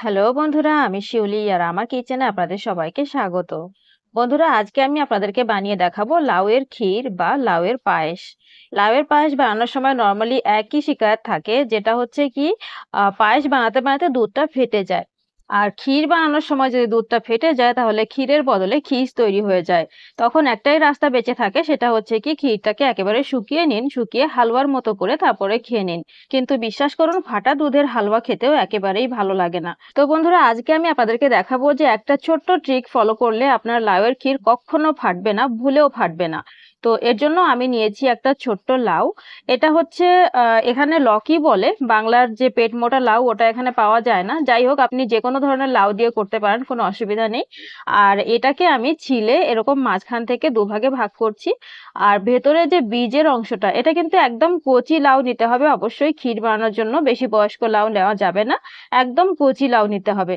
Hello বন্ধুরা আমি শিউলি আর আমার কিচেনে আপনাদের সবাইকে স্বাগত বন্ধুরা আজকে আমি আপনাদেরকে বানিয়ে দেখাবো লাউয়ের ক্ষীর বা লাউয়ের পায়েস লাউ এর পায়েস বানানোর সময় নর্মালি একই শিকায়ত থাকে যেটা হচ্ছে কি পায়েস বানাতে বানাতে দুধটা ফেটে যায় আর ক্ষীর বানানোর সময় যদি দুধটা ফেটে যায় তাহলে ক্ষীরের বদলে ক্ষীর তৈরি হয়ে যায় তখন একটাই রাস্তা বেঁচে থাকে সেটা হচ্ছে কি ক্ষীরটাকে একেবারে শুকিয়ে নিন শুকিয়ে হালুয়ার মতো করে তারপরে খেয়ে নিন কিন্তু বিশ্বাস করুন ফাটা দুধের হালুয়া খেতেও একেবারেই ভালো লাগে না তো বন্ধুরা আজকে আমি আপনাদেরকে দেখাবো যে একটা ছোট্ট ট্রিক ফলো করলে আপনার লাউয়ের ক্ষীর কখনো ফাটবে না ভুলেও ফাটবে না তো এর জন্য আমি নিয়েছি একটা ছোট্ট লাউ এটা হচ্ছে এখানে লকি বলে বাংলার যে পেট মোটা লাউ ওটা এখানে পাওয়া যায় না যাই হোক আপনি যে কোনো ধরনের লাউ দিয়ে করতে পারেন কোনো অসুবিধা নেই আর এটাকে আমি ছিলে এরকম মাঝখান থেকে দুভাগে ভাগ করছি আর ভেতরে যে বীজের অংশটা এটা কিন্তু একদম কচি লাউ নিতে হবে অবশ্যই ক্ষীর বানানোর জন্য বেশি বয়স্ক লাউ নেওয়া যাবে না একদম কচি লাউ নিতে হবে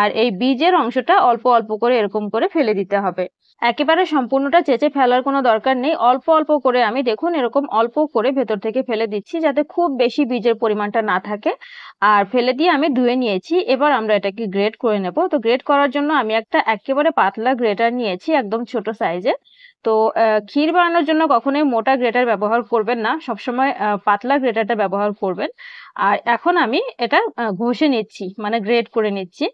আর এই বীজের অংশটা অল্প অল্প করে এরকম করে ফেলে দিতে হবে একেবারে সম্পূর্ণটা চেঁচে ফেলার কোনো দরকার নেই অল্প অল্প করে আমি দেখুন এরকম অল্প করে ভেতর থেকে ফেলে দিচ্ছি যাতে খুব বেশি বীজের পরিমাণটা না থাকে আর ফেলে দিয়ে আমি ধুয়ে নিয়েছি এবার আমরা এটাকে গ্রেড করে নেব তো গ্রেড করার জন্য আমি একটা একেবারে পাতলা গ্রেটার নিয়েছি একদম ছোট সাইজের তো ক্ষীর বানানোর জন্য কখনোই মোটা গ্রেটার ব্যবহার করবেন না সবসময় পাতলা গ্রেটারটা ব্যবহার করবেন আর এখন আমি এটা ঘষে নিচ্ছি মানে গ্রেড করে নিচ্ছি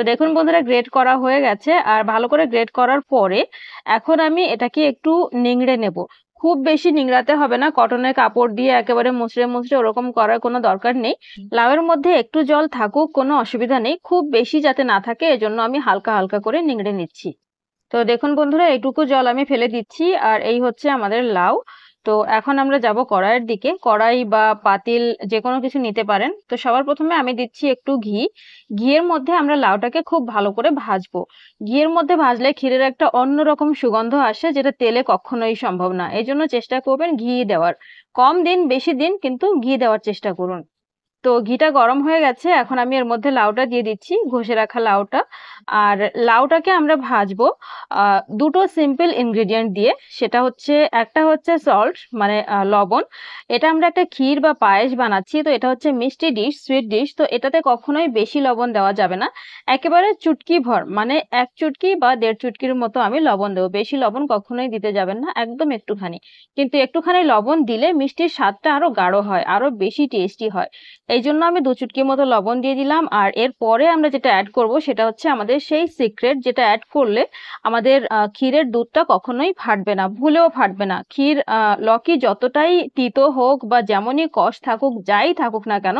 তো দেখুন বন্ধুরা গ্রেড করা হয়ে গেছে আর ভালো করে গ্রেড করার পরে এখন আমি এটাকে একটু নিংড়ে নেব খুব বেশি নিংড়াতে হবে না কটনের কাপড় দিয়ে একেবারে মুচড়ে মুচড়ে ওরকম করার কোনো দরকার নেই লাউয়ের মধ্যে একটু জল থাকুক কোনো অসুবিধা নেই খুব বেশি যাতে না থাকে এজন্য আমি হালকা হালকা করে নিংড়ে নিচ্ছি তো দেখুন বন্ধুরা এইটুকু জল আমি ফেলে দিচ্ছি আর এই হচ্ছে আমাদের লাউ তো এখন আমরা যাব কড়াইয়ের দিকে কড়াই বা পাতিল যে কোনো কিছু নিতে পারেন তো সবার প্রথমে আমি দিচ্ছি একটু ঘি ঘিয়ের মধ্যে আমরা লাউটাকে খুব ভালো করে ভাজবো ঘিয়ের মধ্যে ভাজলে ক্ষীরের একটা অন্যরকম সুগন্ধ আসে যেটা তেলে কখনোই সম্ভব না এই জন্য চেষ্টা করবেন ঘি দেওয়ার কম দিন বেশি দিন কিন্তু ঘি দেওয়ার চেষ্টা করুন তো ঘিটা গরম হয়ে গেছে এখন আমি এর মধ্যে লাউটা দিয়ে দিচ্ছি ঘষে রাখা লাউটা আর লাউটাকে আমরা ভাজবো দুটো সিম্পল ইনগ্রিডিয়েন্ট দিয়ে সেটা হচ্ছে একটা হচ্ছে সল্ট মানে লবণ এটা আমরা একটা ক্ষীর বা পায়েস বানাচ্ছি তো এটা হচ্ছে মিষ্টি ডিশ সুইট ডিশ তো এটাতে কখনোই বেশি লবণ দেওয়া যাবে না একেবারে চুটকি ভর মানে এক চুটকি বা দেড় চুটকির মতো আমি লবণ দেবো বেশি লবণ কখনোই দিতে যাবেন না একদম একটুখানি কিন্তু একটুখানি লবণ দিলে মিষ্টির স্বাদটা আরও গাঢ় হয় আরও বেশি টেস্টি হয় এই জন্য আমি দু চুটকির মতো লবণ দিয়ে দিলাম আর এর পরে আমরা যেটা অ্যাড করব সেটা হচ্ছে আমাদের সেই সিক্রেট যেটা অ্যাড করলে আমাদের ক্ষীরের দুধটা কখনোই ফাটবে না ভুলেও ফাটবে না ক্ষীর লকি যতটাই তিতো হোক বা যেমনই কষ থাকুক যাই থাকুক না কেন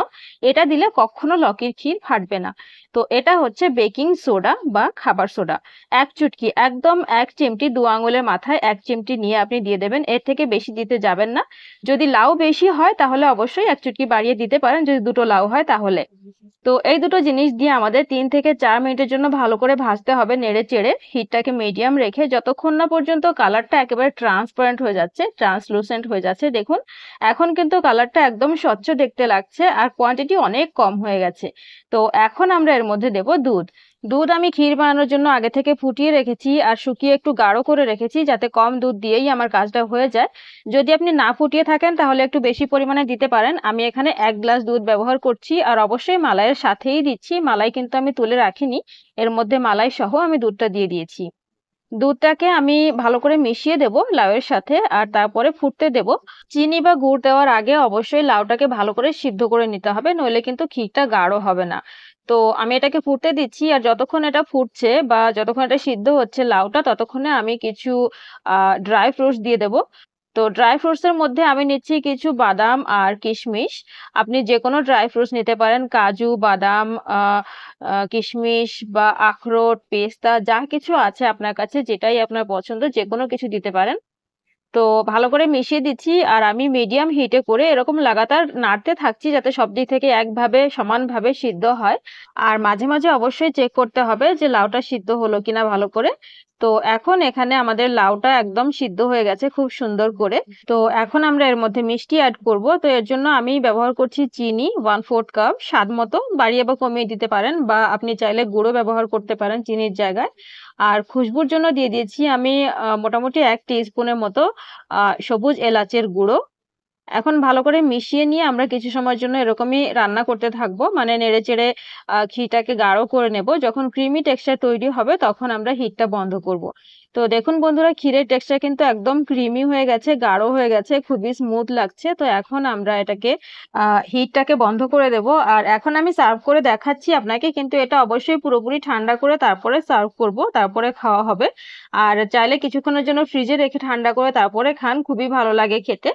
এটা দিলে কখনো লকির ক্ষীর ফাটবে না তো এটা হচ্ছে বেকিং সোডা বা খাবার সোডা এক চুটকি একদম এক চিমটি দু আঙুলের মাথায় এক চিমটি নিয়ে আপনি দিয়ে দেবেন এর থেকে বেশি দিতে যাবেন না যদি লাউ বেশি হয় তাহলে অবশ্যই এক চুটকি বাড়িয়ে দিতে পারেন যদি দুটো লাউ হয় তাহলে তো এই দুটো জিনিস দিয়ে আমাদের তিন থেকে চার মিনিটের জন্য ভালো করে ভাজতে হবে নেড়ে চেড়ে হিটটাকে মিডিয়াম রেখে যতক্ষণ না পর্যন্ত কালারটা একেবারে ট্রান্সপারেন্ট হয়ে যাচ্ছে ট্রান্সলুসেন্ট হয়ে যাচ্ছে দেখুন এখন কিন্তু কালারটা একদম স্বচ্ছ দেখতে লাগছে আর কোয়ান্টিটি অনেক কম হয়ে গেছে তো এখন আমরা এর মধ্যে দেব দুধ দুধ আমি ক্ষীর বানানোর জন্য আগে থেকে ফুটিয়ে রেখেছি আর শুকিয়ে একটু গাঢ় করে রেখেছি যাতে কম দুধ দিয়েই আমার কাজটা হয়ে যায় যদি আপনি না ফুটিয়ে থাকেন তাহলে একটু বেশি পরিমাণে দিতে পারেন আমি এখানে এক গ্লাস দুধ ব্যবহার করছি আর অবশ্যই মালাইয়ের সাথেই দিচ্ছি মালাই কিন্তু আমি তুলে রাখিনি এর মধ্যে মালাই সহ আমি দুধটা দিয়ে দিয়েছি দুধটাকে আমি ভালো করে মিশিয়ে দেব লাউয়ের সাথে আর তারপরে ফুটতে দেব চিনি বা গুড় দেওয়ার আগে অবশ্যই লাউটাকে ভালো করে সিদ্ধ করে নিতে হবে নইলে কিন্তু ক্ষীরটা গাঢ় হবে না তো আমি এটাকে ফুটতে দিচ্ছি আর যতক্ষণ এটা ফুটছে বা যতক্ষণ এটা সিদ্ধ হচ্ছে লাউটা ততক্ষণে আমি কিছু ড্রাই ফ্রুটস দিয়ে দেবো তো ড্রাই ফ্রুটস এর মধ্যে আমি নিচ্ছি কিছু বাদাম আর কিশমিশ আপনি যে কোনো ড্রাই ফ্রুটস নিতে পারেন কাজু বাদাম কিশমিশ বা আখরোট পেস্তা যা কিছু আছে আপনার কাছে যেটাই আপনার পছন্দ যে কোনো কিছু দিতে পারেন তো ভালো করে মিশিয়ে দিচ্ছি আর আমি মিডিয়াম হিটে করে এরকম লাগাতার নাড়তে থাকছি যাতে সব দিক থেকে একভাবে সমানভাবে সিদ্ধ হয় আর মাঝে মাঝে অবশ্যই চেক করতে হবে যে লাউটা সিদ্ধ হলো কিনা ভালো করে তো এখন এখানে আমাদের লাউটা একদম সিদ্ধ হয়ে গেছে খুব সুন্দর করে তো এখন আমরা এর মধ্যে মিষ্টি অ্যাড করব তো এর জন্য আমি ব্যবহার করছি চিনি ওয়ান ফোর্থ কাপ স্বাদ মতো বাড়িয়ে বা কমিয়ে দিতে পারেন বা আপনি চাইলে গুঁড়ো ব্যবহার করতে পারেন চিনির জায়গায় আর খুশবুর জন্য দিয়ে দিয়েছি আমি মোটামুটি এক স্পুনের মতো সবুজ এলাচের গুঁড়ো এখন ভালো করে মিশিয়ে নিয়ে আমরা কিছু সময়ের জন্য এরকমই রান্না করতে থাকবো মানে নেড়ে চেড়ে ঘিটাকে গাঢ় করে নেব যখন ক্রিমি টেক্সচার তৈরি হবে তখন আমরা হিটটা বন্ধ করব। তো দেখুন বন্ধুরা ক্ষীরের টেক্সচার কিন্তু একদম ক্রিমি হয়ে গেছে গাঢ় হয়ে গেছে খুবই স্মুথ লাগছে তো এখন আমরা এটাকে হিটটাকে বন্ধ করে দেব আর এখন আমি সার্ভ করে দেখাচ্ছি আপনাকে কিন্তু এটা অবশ্যই পুরোপুরি ঠান্ডা করে তারপরে সার্ভ করব তারপরে খাওয়া হবে আর চাইলে কিছুক্ষণের জন্য ফ্রিজে রেখে ঠান্ডা করে তারপরে খান খুবই ভালো লাগে খেতে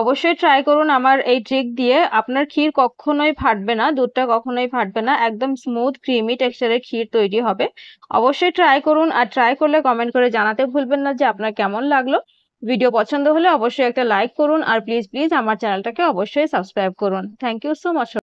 অবশ্যই ট্রাই করুন আমার এই ট্রিক দিয়ে আপনার ক্ষীর কখনোই ফাটবে না দুধটা কখনোই ফাটবে না একদম স্মুথ ক্রিমি টেক্সচারের ক্ষীর তৈরি হবে অবশ্যই ট্রাই করুন আর ট্রাই করলে কমেন্ট করে জানাতে ভুলবেন না যে আপনার কেমন লাগলো ভিডিও পছন্দ হলে অবশ্যই একটা লাইক করুন আর প্লিজ প্লিজ আমার চ্যানেলটাকে অবশ্যই সাবস্ক্রাইব করুন থ্যাংক ইউ সো মাচ